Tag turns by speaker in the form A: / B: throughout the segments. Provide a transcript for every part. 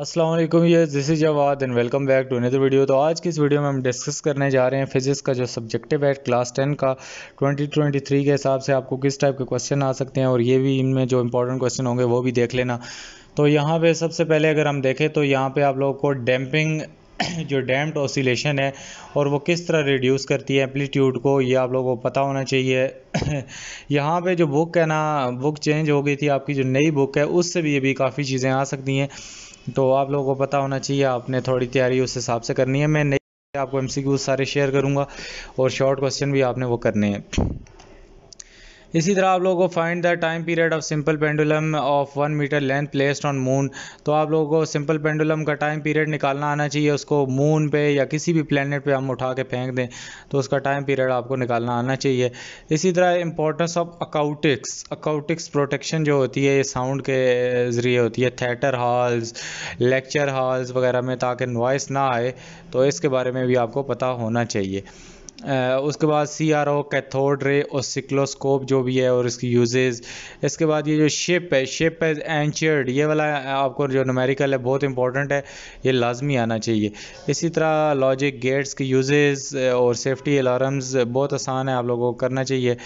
A: असलम ये this is Jawad and welcome back to another video तो आज की इस वीडियो में हम डिस्कस करने जा रहे हैं फिजिक्स का जो सब्जेक्टिव है क्लास टेन का 2023 के हिसाब से आपको किस टाइप के क्वेश्चन आ सकते हैं और ये भी इनमें जो इंपॉर्टेंट क्वेश्चन होंगे वो भी देख लेना तो यहाँ पे सबसे पहले अगर हम देखें तो यहाँ पर आप लोगों को डैम्पिंग जो डैम्प्ड ऑसिलेशन है और वो किस तरह रिड्यूस करती है एम्पलीट्यूड को ये आप लोगों को पता होना चाहिए यहाँ पे जो बुक है ना बुक चेंज हो गई थी आपकी जो नई बुक है उससे भी ये काफ़ी चीज़ें आ सकती हैं तो आप लोगों को पता होना चाहिए आपने थोड़ी तैयारी उस हिसाब से करनी है मैं नई आपको एम सारे शेयर करूँगा और शॉर्ट क्वेश्चन भी आपने वो करने हैं इसी तरह आप लोगों को find the time period of simple pendulum of one metre length placed on moon तो आप लोगों को सिंपल पेंडुलम का टाइम पीरियड निकालना आना चाहिए उसको मून पे या किसी भी प्लानट पे हम उठा के फेंक दें तो उसका टाइम पीरियड आपको निकालना आना चाहिए इसी तरह importance of acoustics acoustics protection जो होती है ये साउंड के ज़रिए होती है थिएटर हॉल्स लेक्चर हॉल्स वगैरह में ताकि नॉइस ना आए तो इसके बारे में भी आपको पता होना चाहिए उसके बाद C R O cathode ray और सिक्लोस्कोप जो भी है और इसकी यूजेज इसके बाद ये जो शिप है शिप है एंचर्ड ये वाला आपको जो नमेरिकल है बहुत इंपॉर्टेंट है ये लाजमी आना चाहिए इसी तरह लॉजिक गेट्स की यूजेज और सेफ्टी अलार्म्स बहुत आसान है आप लोगों को करना चाहिए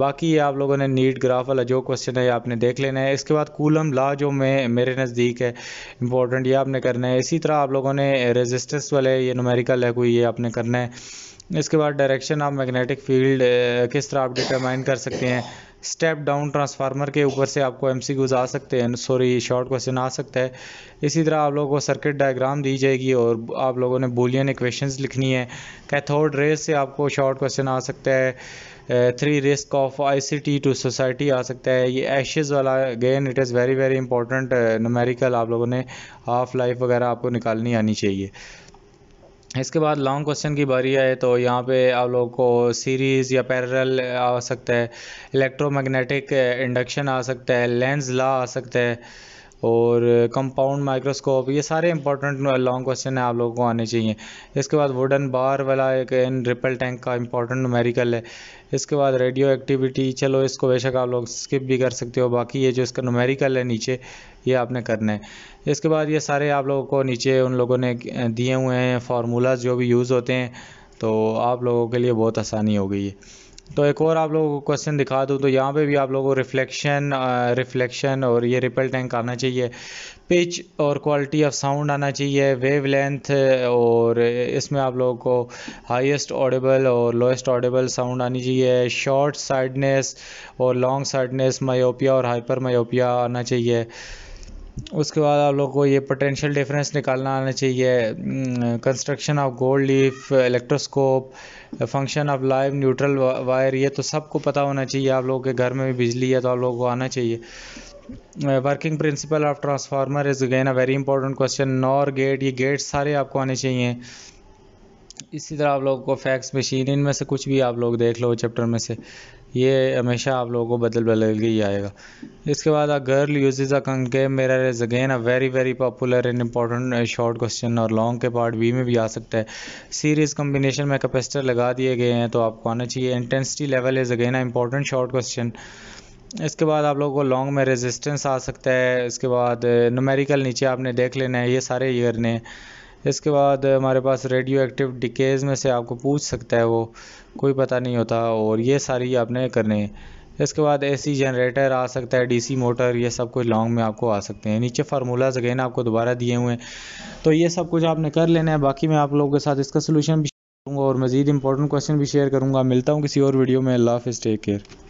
A: बाकी आप लोगों ने नीट ग्राफ वाला जो क्वेश्चन है आपने देख लेना है इसके बाद कूलम ला जो मैं मेरे नज़दीक है इंपॉर्टेंट ये आपने करना है इसी तरह आप लोगों ने रेजिस्टेंस वाले ये नुमेरिकल है कोई ये आपने करना है इसके बाद डायरेक्शन ऑफ मैग्नेटिक फील्ड किस तरह आप डिटरमाइन कर सकते हैं स्टेप डाउन ट्रांसफार्मर के ऊपर से आपको एम आ सकते हैं सॉरी शॉर्ट क्वेश्चन आ सकता है इसी तरह आप लोगों को सर्किट डायग्राम दी जाएगी और आप लोगों ने बोलियन इक्वेशंस लिखनी है कैथोड रेस से आपको शॉर्ट क्वेश्चन आ सकता है three risk of ICT to society आ सकता है ये एशेज़ वाला गेन it is very very important numerical आप लोगों ने हाफ लाइफ वगैरह आपको निकालनी आनी चाहिए इसके बाद लॉन्ग क्वेश्चन की बारी आए तो यहाँ पे आप लोगों को सीरीज़ या पैरेलल आ सकता है इलेक्ट्रोमैग्नेटिक इंडक्शन eh, आ सकता है लेंस ला आ सकता है और कंपाउंड माइक्रोस्कोप ये सारे इंपॉर्टेंट लॉन्ग क्वेश्चन है आप लोगों को आने चाहिए इसके बाद वुडन बार वाला एक एन रिपल टैंक का इंपॉर्टेंट नुमेरिकल है इसके बाद रेडियो एक्टिविटी चलो इसको बेशक आप लोग स्किप भी कर सकते हो बाकी ये जो इसका नुमेरिकल है नीचे ये आपने करना है इसके बाद ये सारे आप लोगों को नीचे उन लोगों ने दिए हुए हैं फार्मूलाज जो भी यूज़ होते हैं तो आप लोगों के लिए बहुत आसानी हो गई है तो एक और आप लोगों को क्वेश्चन दिखा दूँ तो यहाँ पे भी आप लोगों को रिफ्लेक्शन रिफ्लेक्शन uh, और ये रिपल टैंक आना चाहिए पिच और क्वालिटी ऑफ साउंड आना चाहिए वेव लेंथ और इसमें आप लोगों को हाईएस्ट ऑडिबल और लोएस्ट ऑडिबल साउंड आनी चाहिए शॉर्ट साइडनेस और लॉन्ग साइडनेस मायोपिया और हाइपर मायोपिया आना चाहिए उसके बाद आप लोग को ये पोटेंशियल डिफरेंस निकालना आना चाहिए construction of gold leaf electroscope function of live neutral wire ये तो सबको पता होना चाहिए आप लोगों के घर में भी बिजली है तो आप लोगों को आना चाहिए working principle of transformer is again a very important question NOR gate ये गेट सारे आपको आने चाहिए इसी तरह आप लोगों को फैक्स मशीन इनमें से कुछ भी आप लोग देख लो चैप्टर में से ये हमेशा आप लोगों को बदल बदल के ही आएगा इसके बाद अ गर्ल यूजेज अ कंके मेरा is again a very very popular and important short question और लॉन्ग के पार्ट बी में भी आ सकता है सीरीज कम्बिनेशन में कैपेसिटर लगा दिए गए हैं तो आपको आना चाहिए intensity level is again a important short question इसके बाद आप लोगों को लॉन्ग में रेजिस्टेंस आ सकता है इसके बाद नमेरिकल uh, नीचे आपने देख लेना है ये सारे ईयर ने इसके बाद हमारे पास रेडियो एक्टिव डिकेज़ में से आपको पूछ सकता है वो कोई पता नहीं होता और ये सारी आपने करने हैं इसके बाद एसी जनरेटर आ सकता है डीसी मोटर ये सब कुछ लॉन्ग में आपको आ सकते हैं नीचे फार्मूलाज अगेन आपको दोबारा दिए हुए हैं तो ये सब कुछ आपने कर लेना है बाकी मैं आप लोगों के साथ इसका सोल्यूशन भी करूँगा और मज़ीद इंपॉर्टेंट क्वेश्चन भी शेयर करूँगा मिलता हूँ किसी और वीडियो में अल्लाह हाफ़ टेक केयर